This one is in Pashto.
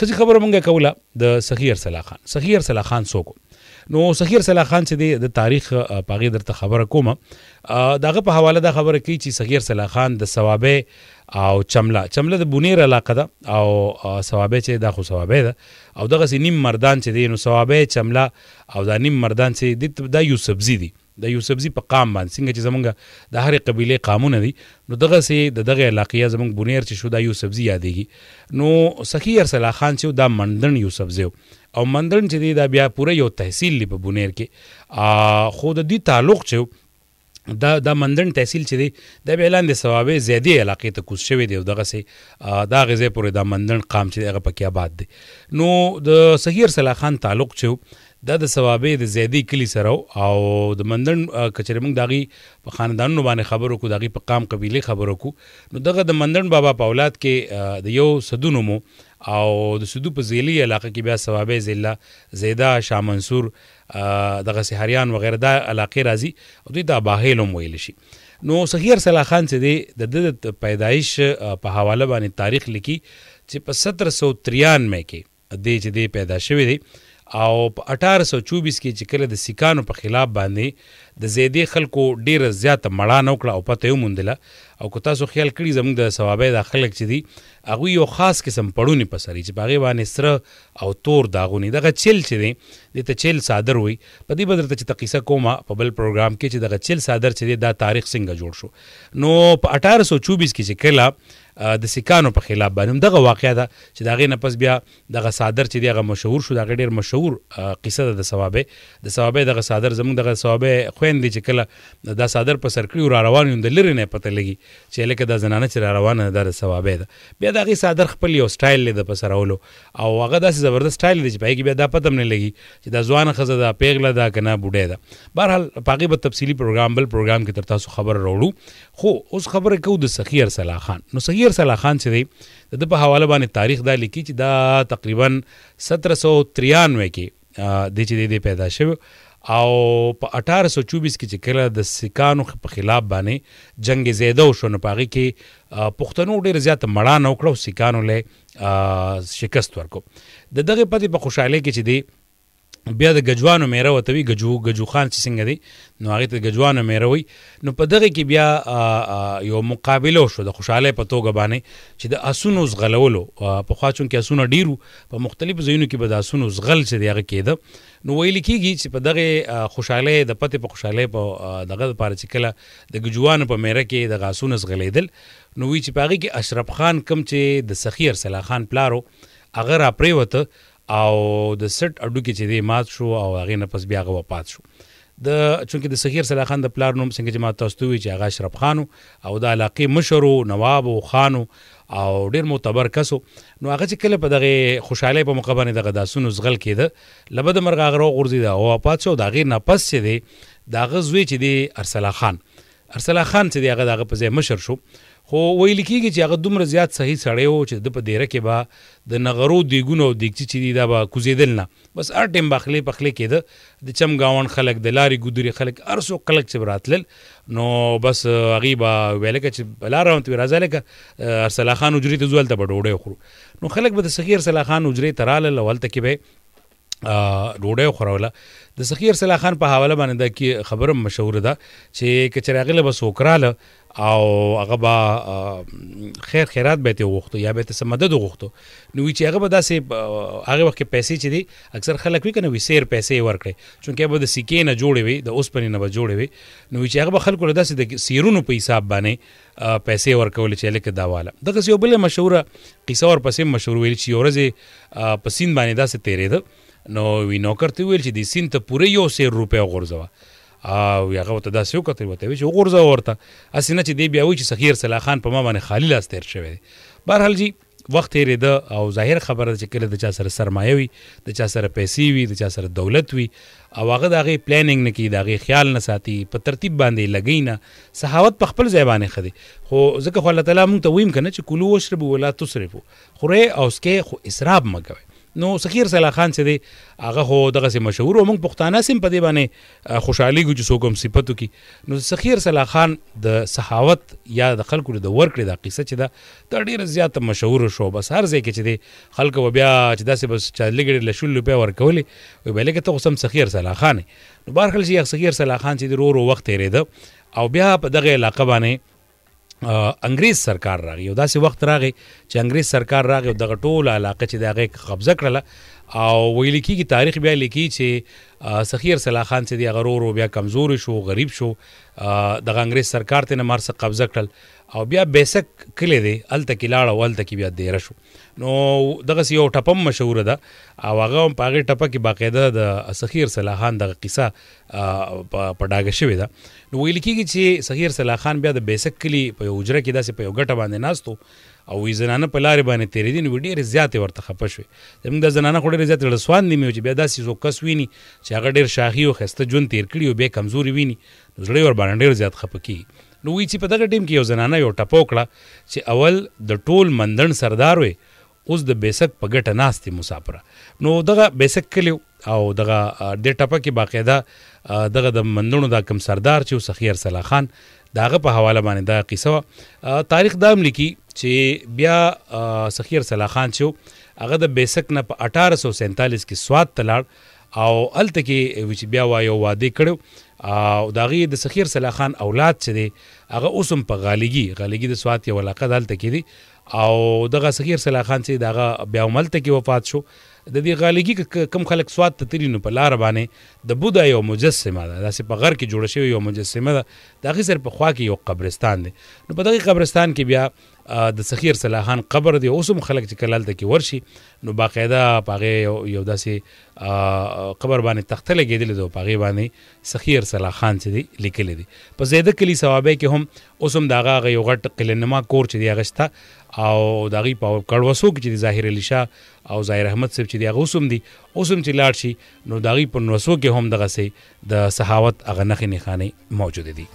خځې خبره مونږه کوله د سخیر صلاح خان سخیر صلاح خان څوک نو سخیر صلاح خان چې د تاریخ پاغه درته خبره کوم داغه په حواله دا خبره کوي چې سخیر صلاح خان د ثوابه او چمله چمله د بونیر علاقه ده او ثوابه چې دا خو ثوابه ده او دغه نیم مردان چې دی نو ثوابه چمله او دا نیم مردان چې د یو سبزی دی د یوسفزي په قام باندې څنګه چې زمونږ د هرې قبيله قانون دي نو دغه سي د دغه علاقې زمونږ بنیر چې شو د یوسفزي یادېږي نو سخیر سلا خان چې دا مندن یوسفزي او مندن چې دی دا بیا پوره یو تحصیل لی په بنیر کې خو د دې تعلق چې دا دا مندن تحصیل چې دی د اعلان د ثوابه زیاده علاقې ته کوز شوی دی دغه سي دا غزه پورې دا مندن قام چې هغه پکې آباد دی نو د صغیر صلاح خان تعلق چې دا د ثوابې د زیدی کلی سره او د مندن کچره موږ داغي په خاندانونو باندې خبرو کو داغي په قام قبيله خبرو کو نو دغه د مندن بابا په اولاد کې د یو سدونو مو او د سدو په زیلی علاقه کې بیا ثوابې زله زیدا شاه منصور دغه سهریان وغیرہ د علاقې راځي او دوی د باهیلوم ویل شي نو صغیر صلاح خان چې د د پیدایش په حواله باندې تاریخ لیکي چې په 1793 کې د دې چې د پیدا شوی دی او په 1824 کې چې کله د سکانو په خلاف باندې د زیدي خلکو ډیر زیات مړانه وکړه او پته یې موندله او کو تاسو خیال کړی زموږ د ثوابه د خلک چې دي هغه یو خاص قسم پړونی په سری چې باغې باندې سره او تور داغونی دغه دا چیل چې دی د ته چیل صادر وي په دې بدرته چې تقیسه کومه په بل پروګرام کې چې دغه چیل صادر چې دی دا تاریخ څنګه جوړ شو نو په 1824 کې چې کله د سکانو په خلاف باندې دغه واقعیا ده چې دا غي نه پس بیا دغه صادر چې دغه مشهور شو دغه ډیر مشهور قصه ده د ثوابه د ثوابه دغه صادر زموږ دغه ثوابه خويندې چې کله دا صادر په سر کړی او را روان یوند لري نه پته لګي چې لکه د زنانه چې را روانه ده د ثوابه ده بیا دغه صادر خپل یو سټایل لید په سرولو او هغه داسې زبردست سټایل دی چې پای کې بیا دا پته نه لګي چې دا ځوان خزه دا پیغله دا کنه بوډه ده بهرحال پاګي په تفصيلي پروګرام بل پروګرام کې تر تاسو خبر وروړو خو اوس خبره کو د سخیر صلاح خان نو سخیر امیر صلاح خان چې دی د په حواله باندې تاریخ دا لیکي چې دا تقریبا 1793 کې د چې دی پیدا شوی او په 1824 کې چې کله د سکانو په خلاف باندې جنگ زیاده شو نه پاغي کې پښتنو ډیر زیات مړانه وکړو سکانو له شکست ورکو د دغه پتی په خوشاله کې چې دی بیا د گجوانو میره وتوي گجو گجو خان چې څنګه دی نو هغه ته گجوانو میره وي نو په دغه کې بیا یو مقابله شو د خوشاله پتو غبانه چې د اسونو زغلولو په خوا چون کې اسونه ډیرو په مختلفو ځایونو کې به د اسونو زغل چې دی هغه کېده نو ویل کېږي چې په دغه خوشاله د پته په خوشاله په دغه لپاره چې کله د گجوانو په میره کې د غاسونو زغلیدل نو وی چې پاږي کې اشرف خان کم چې د سخیر صلاح خان پلارو هغه را پریوته او د سټ اډو کې چې دی مات شو او هغه نه پس بیا غو پات شو د چونکې د صغیر صلاح خان د پلار نوم څنګه جماعت تاسو ته وی چې هغه اشرف خان او د علاقې مشر او نواب او خان او ډیر معتبر کسو نو هغه چې کله په دغه خوشحالي په مقابله دغه داسونو زغل کېده لبد مرغ غرو غورځي دا او پات شو دا غیر نه پس چې دی دا غزوی چې دی ارسلا خان ارسلا خان چې دغه دغه په ځای مشر شو خو ویل کیږي چې هغه دومره زیات صحیح سړی وو چې د په دیره کې به د نغرو دیګونو دیګچې چې دی دا به کوزیدل نه بس هر ټیم بخلې پخلې کېده د چم گاون خلک د لاري ګودري خلک ارسو کلک چې راتلل نو بس هغه به ویل کې چې بلاره هم ته راځل کې ارسلا خان اجري ته ځول ته بډوړې خو نو خلک به د صغیر ارسلا خان اجري تراله لول ته کې به روډه خوراوله د سخیر سلا خان په حواله باندې دا کی خبره مشهور ده چې کچراغله بس وکراله او هغه با خیر خیرات به ته وغوښته یا به ته مدد وغوښته نو چې هغه به داسې هغه وخت کې پیسې چې دي اکثر خلک وی کنه وی سیر پیسې ورکړي چونکه به د سکې نه جوړې وي د اوس پنې نه به جوړې وي نو چې هغه به خلکو له داسې د سیرونو په حساب باندې پیسې ورکول چې لکه داواله دغه یو بل مشهور قصه ور پسې مشهور ویل چې یورزه پسین باندې داسې تیرې ده دا نو وینوکر ته ویل چې د سین ته پوره یو سیر روپیا غورځوه او هغه ته داسې وکړ وته وی چې غورځه ورته اسینه چې دی بیا وی چې سخیر صلاح خان په ما باندې خالی لاس تیر شوی بهرحال جی وخت یې ده او ظاهر خبره چې کله د چا سره سرمایه وي د چا سره پیسې وي د چا سره دولت وي او هغه دغه پلانینګ نه کوي دغه خیال نه ساتي په ترتیب باندې لګی نه سحاوت په خپل ځای باندې خدي خو ځکه خو الله تعالی مونږ ته ویم کنه چې کلو وشرب ولا تصرفو خوره او اسکه خو اسراب مګوي نو سخیر صلاح خان څه دی هغه هو دغه سي مشهور او موږ پښتانه سیم په دی باندې خوشحالي ګو چې څوک هم صفاتو کې نو سخیر صلاح خان د سخاوت یا د خلکو د ور کړی د قصه چې دا د ډیر زیات مشهور شو بس هر ځای کې چې دی خلک و بیا چې داسې بس چالګړي لشل په ور کولې وی بلې کې ته قسم سخیر صلاح خان نو بهر خل چې سخیر صلاح خان چې ورو ورو وخت تیرېده او بیا په دغه علاقه باندې انګريز سرکار راغی او داسې وخت راغی چې انګريز سرکار راغی او دغه ټوله علاقه چې دغه قبضه کړله او ویل کیږي تاریخ بیا لیکي چې سخیر صلاح خان چې دغه ورو بیا کمزور شو غریب شو دغه انګريز سرکار ته نه مرسه قبضه کړل او بیا بیسک کلی دی الته کې لاړه او الته کې بیا دیره شو نو دغه یو ټپم مشهور ده او هغه هم پاغه ټپه کې باقاعده د سخیر صلاح خان دغه قصه په ډاګه شوې ده نو ویل کېږي چې سخیر صلاح خان بیا د بیسک کلی په یو اجره کې داسې په یو ګټه باندې ناستو او وی زنانه په لارې باندې تیرې دي نو ډېر زیات ورته خپه شوې زموږ د زنانه خو ډېر زیات لسوان نیمه چې بیا داسې زو کس ویني چې هغه ډېر شاخي او خسته جون تیر کړي او به کمزوري ویني نو زړه ور باندې ډېر زیات خپه کیږي نو وی چې په دغه ټیم کې یو زنانه یو ټپوکړه چې اول د ټول مندن سردار وي اوس د بیسک په ګټه ناستي مسافره نو دغه بیسک کلیو او دغه د ټپه کې باقاعده دغه د مندونو دا کم سردار چې سخیر صلاح خان داغه په حواله باندې دا قصه تاریخ دام لیکي چې بیا سخیر صلاح خان چې هغه د بیسک نه په 1847 کې سواد تلاړ او الته کې چې بیا وایو واده کړو او داغه د سخیر صلاح خان اولاد چې دی هغه اوسم په غالیګي غالیګي د سوات یو علاقه دلته کې دی او دغه سخیر صلاح خان چې دغه بیا عملته کې وفات شو د دې غالیګي کم خلک سوات ته ترینو په لار باندې د بودا یو مجسمه ده داسې په غر کې جوړ شوی یو مجسمه ده دغه سر په خوا کې یو قبرستان دی نو په دغه قبرستان کې بیا د سخیر صلاح خان قبر دی اوس هم خلک چې کلال د کې ورشي نو باقاعده پاغه یو داسې قبر باندې تخته لګیدل دی پاغه باندې سخیر صلاح خان چې دی لیکل دی په زیاده کلی ثوابه کې هم اوس هم داغه یو غټ قلنما کور چې دی اغشتا او داغي په کړوسو کې چې ظاهر علي شاه او ظاهر احمد صاحب چې دی غوسم دي اوسم چې لاړ شي نو داغي په نوسو کې هم دغه سي د صحاوت اغه نخې نه خانه موجود دي